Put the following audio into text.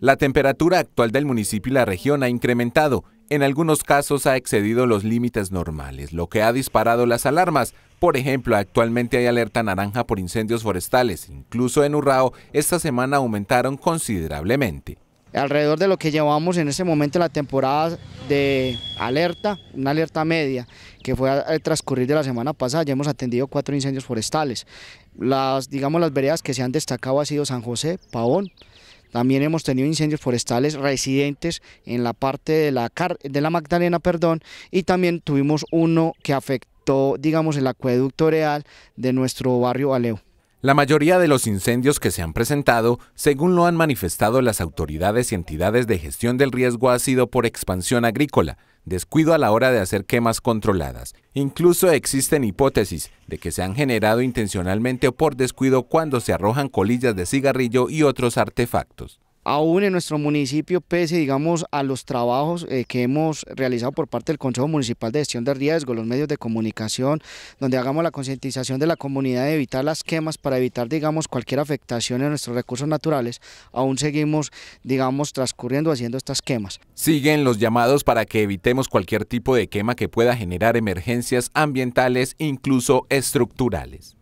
La temperatura actual del municipio y la región ha incrementado, en algunos casos ha excedido los límites normales, lo que ha disparado las alarmas. Por ejemplo, actualmente hay alerta naranja por incendios forestales, incluso en Urrao esta semana aumentaron considerablemente. Alrededor de lo que llevamos en ese momento la temporada de alerta, una alerta media, que fue al transcurrir de la semana pasada, ya hemos atendido cuatro incendios forestales. Las, digamos, las veredas que se han destacado ha sido San José, Pavón, también hemos tenido incendios forestales residentes en la parte de la, Magdalena perdón, y también tuvimos uno que afectó, digamos, el acueducto real de nuestro barrio Aleu. La mayoría de los incendios que se han presentado, según lo han manifestado las autoridades y entidades de gestión del riesgo, ha sido por expansión agrícola, descuido a la hora de hacer quemas controladas. Incluso existen hipótesis de que se han generado intencionalmente o por descuido cuando se arrojan colillas de cigarrillo y otros artefactos aún en nuestro municipio, pese digamos a los trabajos eh, que hemos realizado por parte del Consejo Municipal de Gestión de Riesgo, los medios de comunicación, donde hagamos la concientización de la comunidad de evitar las quemas para evitar digamos cualquier afectación en nuestros recursos naturales, aún seguimos digamos transcurriendo haciendo estas quemas. Siguen los llamados para que evitemos cualquier tipo de quema que pueda generar emergencias ambientales, incluso estructurales.